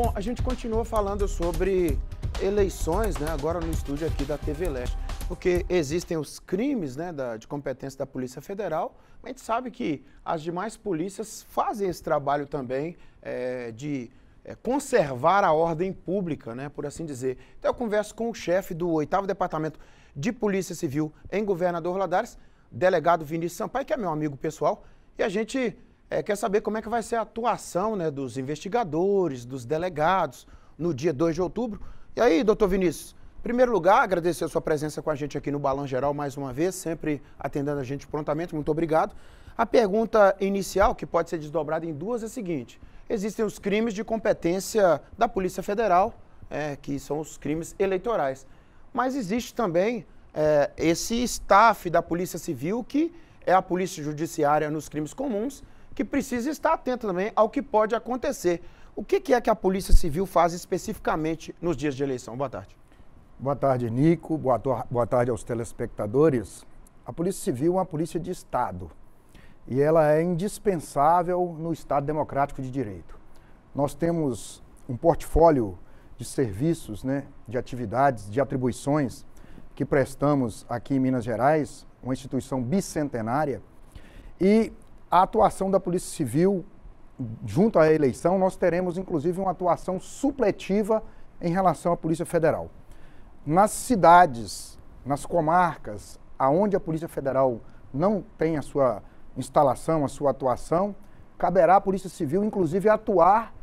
Bom, a gente continua falando sobre eleições, né? Agora no estúdio aqui da TV Leste. Porque existem os crimes né, da, de competência da Polícia Federal, a gente sabe que as demais polícias fazem esse trabalho também é, de é, conservar a ordem pública, né, por assim dizer. Então eu converso com o chefe do 8 Departamento de Polícia Civil em Governador Ladares, delegado Vinícius Sampaio, que é meu amigo pessoal, e a gente é, quer saber como é que vai ser a atuação né, dos investigadores, dos delegados, no dia 2 de outubro. E aí, doutor Vinícius, em primeiro lugar, agradecer a sua presença com a gente aqui no Balão Geral mais uma vez, sempre atendendo a gente prontamente, muito obrigado. A pergunta inicial, que pode ser desdobrada em duas, é a seguinte: existem os crimes de competência da Polícia Federal, é, que são os crimes eleitorais, mas existe também é, esse staff da Polícia Civil, que é a Polícia Judiciária nos crimes comuns, que precisa estar atento também ao que pode acontecer. O que, que é que a Polícia Civil faz especificamente nos dias de eleição? Boa tarde. Boa tarde, Nico. Boa, boa tarde aos telespectadores. A Polícia Civil é uma polícia de Estado e ela é indispensável no Estado Democrático de Direito. Nós temos um portfólio de serviços, né, de atividades, de atribuições que prestamos aqui em Minas Gerais, uma instituição bicentenária, e a atuação da Polícia Civil junto à eleição, nós teremos inclusive uma atuação supletiva em relação à Polícia Federal. Nas cidades, nas comarcas, aonde a Polícia Federal não tem a sua instalação, a sua atuação, caberá à Polícia Civil inclusive atuar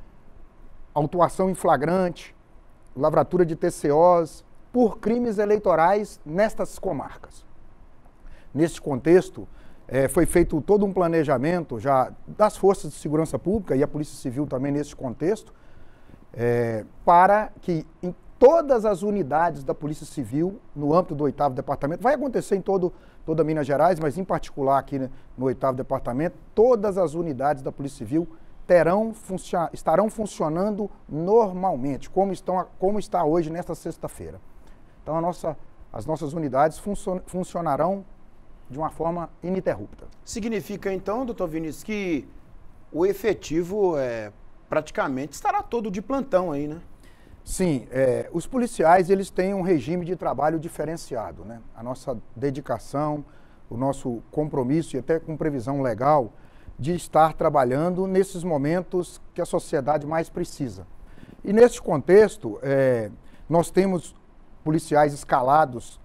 autuação em flagrante, lavratura de TCOs por crimes eleitorais nestas comarcas. Neste contexto, é, foi feito todo um planejamento já das forças de segurança pública e a Polícia Civil também nesse contexto, é, para que em todas as unidades da Polícia Civil, no âmbito do oitavo departamento, vai acontecer em todo, toda Minas Gerais, mas em particular aqui né, no oitavo departamento, todas as unidades da Polícia Civil terão estarão funcionando normalmente, como, estão, como está hoje nesta sexta-feira. Então nossa, as nossas unidades funcionarão de uma forma ininterrupta. Significa então, doutor Vinícius, que o efetivo é, praticamente estará todo de plantão aí, né? Sim, é, os policiais eles têm um regime de trabalho diferenciado, né? A nossa dedicação, o nosso compromisso e até com previsão legal de estar trabalhando nesses momentos que a sociedade mais precisa. E nesse contexto, é, nós temos policiais escalados,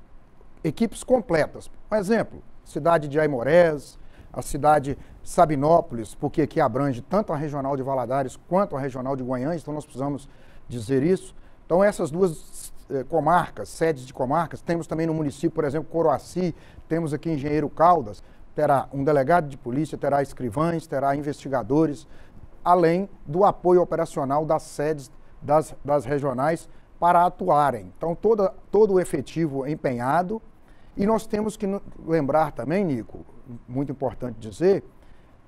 equipes completas. Um exemplo, cidade de Aimorés, a cidade Sabinópolis, porque aqui abrange tanto a regional de Valadares quanto a regional de Goiânia, então nós precisamos dizer isso. Então essas duas eh, comarcas, sedes de comarcas, temos também no município, por exemplo, Coroaci, temos aqui Engenheiro Caldas, terá um delegado de polícia, terá escrivães, terá investigadores, além do apoio operacional das sedes das, das regionais para atuarem. Então toda, todo o efetivo empenhado, e nós temos que lembrar também, Nico, muito importante dizer,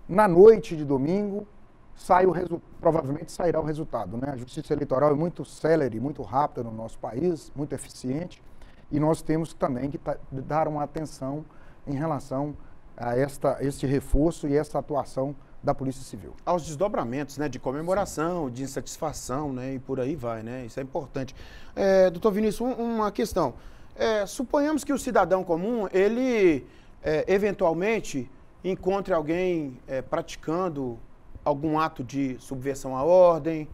na noite de domingo sai o provavelmente sairá o resultado. Né? A justiça eleitoral é muito célere, muito rápida no nosso país, muito eficiente, e nós temos também que tá, dar uma atenção em relação a esta, este reforço e essa atuação da Polícia Civil. Aos desdobramentos, né, de comemoração, Sim. de insatisfação, né, e por aí vai, né, isso é importante. É, doutor Vinícius, um, uma questão, é, suponhamos que o cidadão comum, ele é, eventualmente encontre alguém é, praticando algum ato de subversão à ordem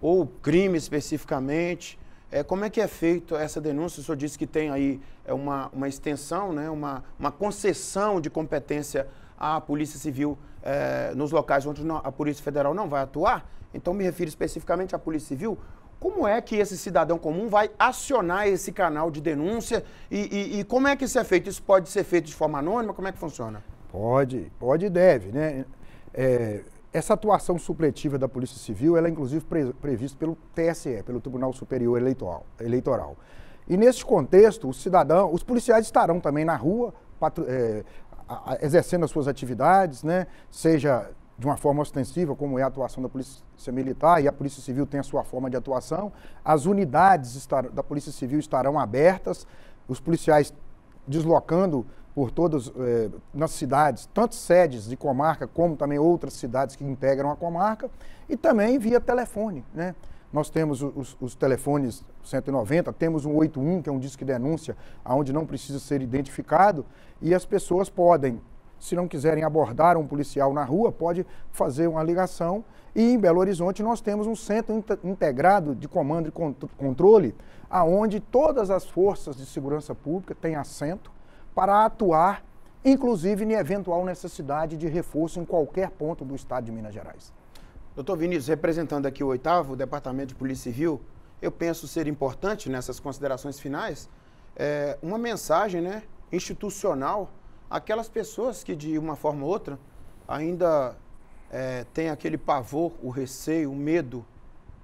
ou crime especificamente. É, como é que é feito essa denúncia? O senhor disse que tem aí é, uma, uma extensão, né, uma, uma concessão de competência à Polícia Civil é, nos locais onde a Polícia Federal não vai atuar. Então, me refiro especificamente à Polícia Civil. Como é que esse cidadão comum vai acionar esse canal de denúncia e, e, e, como é que isso é feito? Isso pode ser feito de forma anônima? Como é que funciona? Pode, pode e deve, né? É, essa atuação supletiva da Polícia Civil, ela é inclusive pre, prevista pelo TSE, pelo Tribunal Superior Eleitoral. Eleitoral. E nesse contexto, os cidadão, os policiais estarão também na rua, é, exercendo as suas atividades, né? seja de uma forma ostensiva, como é a atuação da Polícia Militar, e a Polícia Civil tem a sua forma de atuação. As unidades estar, da Polícia Civil estarão abertas, os policiais deslocando por todas eh, nas cidades, tanto sedes de comarca como também outras cidades que integram a comarca, e também via telefone. Né? Nós temos os, os telefones 190, temos um 81, que é um disco de denúncia, onde não precisa ser identificado, e as pessoas podem se não quiserem abordar um policial na rua, pode fazer uma ligação. E em Belo Horizonte nós temos um centro integrado de comando e controle, aonde todas as forças de segurança pública têm assento para atuar, inclusive em eventual necessidade de reforço em qualquer ponto do estado de Minas Gerais. Doutor Vinícius, representando aqui o oitavo Departamento de Polícia Civil, eu penso ser importante nessas considerações finais é, uma mensagem né, institucional aquelas pessoas que de uma forma ou outra ainda é, têm aquele pavor, o receio, o medo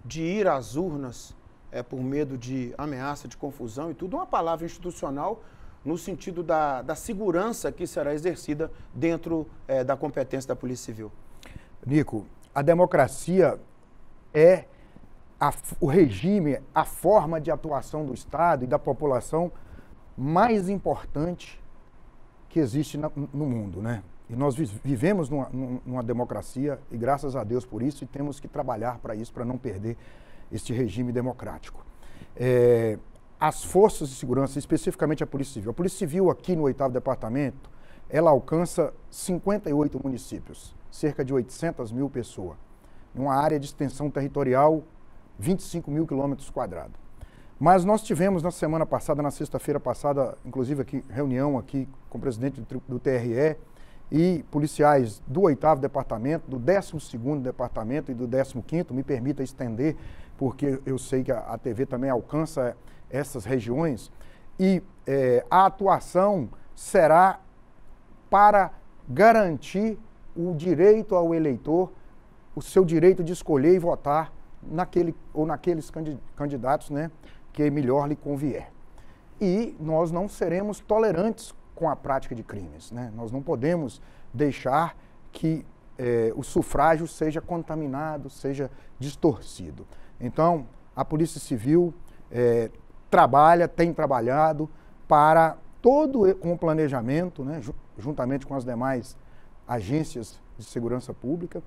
de ir às urnas é, por medo de ameaça, de confusão e tudo, uma palavra institucional no sentido da, da segurança que será exercida dentro é, da competência da Polícia Civil. Nico, a democracia é a, o regime, a forma de atuação do Estado e da população mais importante que existe no mundo, né? E nós vivemos numa, numa democracia e graças a Deus por isso e temos que trabalhar para isso, para não perder este regime democrático. É, as forças de segurança, especificamente a Polícia Civil. A Polícia Civil aqui no 8 Departamento, ela alcança 58 municípios, cerca de 800 mil pessoas, numa área de extensão territorial 25 mil quilômetros quadrados. Mas nós tivemos na semana passada, na sexta-feira passada, inclusive aqui, reunião aqui com o presidente do TRE e policiais do 8 Departamento, do 12 segundo Departamento e do 15 quinto, me permita estender, porque eu sei que a, TV também alcança essas regiões, e é, a atuação será para garantir o direito ao eleitor, o seu direito de escolher e votar naquele ou naqueles candidatos, né? que melhor lhe convier. E nós não seremos tolerantes com a prática de crimes. Né? Nós não podemos deixar que eh, o sufrágio seja contaminado, seja distorcido. Então, a Polícia Civil eh, trabalha, tem trabalhado para todo com o planejamento, né, juntamente com as demais agências de segurança pública,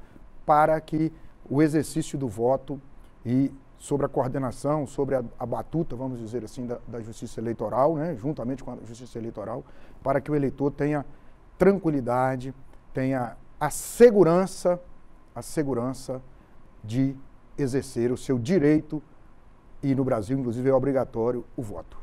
para que o exercício do voto e sobre a coordenação, sobre a, a batuta, vamos dizer assim, da, da, justiça eleitoral, né, juntamente com a justiça eleitoral, para que o eleitor tenha tranquilidade, tenha a segurança, a segurança de exercer o seu direito e no Brasil, inclusive, é obrigatório o voto.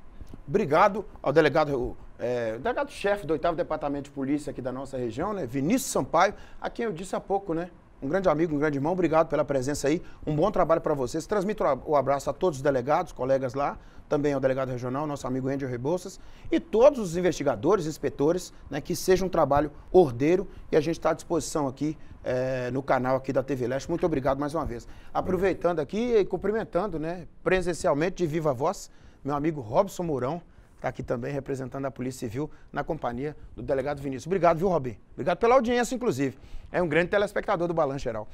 Obrigado ao delegado é, delegado-chefe do 8 Departamento de Polícia aqui da nossa região, né, Vinícius Sampaio, a quem eu disse há pouco, né, um grande amigo, um grande irmão. Obrigado pela presença aí. Um bom trabalho para vocês. Transmito o abraço a todos os delegados, colegas lá, também ao delegado regional, nosso amigo Andrew Rebouças, e todos os investigadores, inspetores, né, que seja um trabalho ordeiro e a gente está à disposição aqui é, no canal aqui da TV Leste. Muito obrigado mais uma vez. Aproveitando aqui e cumprimentando, né, presencialmente de viva voz, meu amigo Robson Mourão, está aqui também representando a Polícia Civil na companhia do delegado Vinícius. Obrigado, viu, Robin? Obrigado pela audiência, inclusive. É um grande telespectador do Balanço Geral.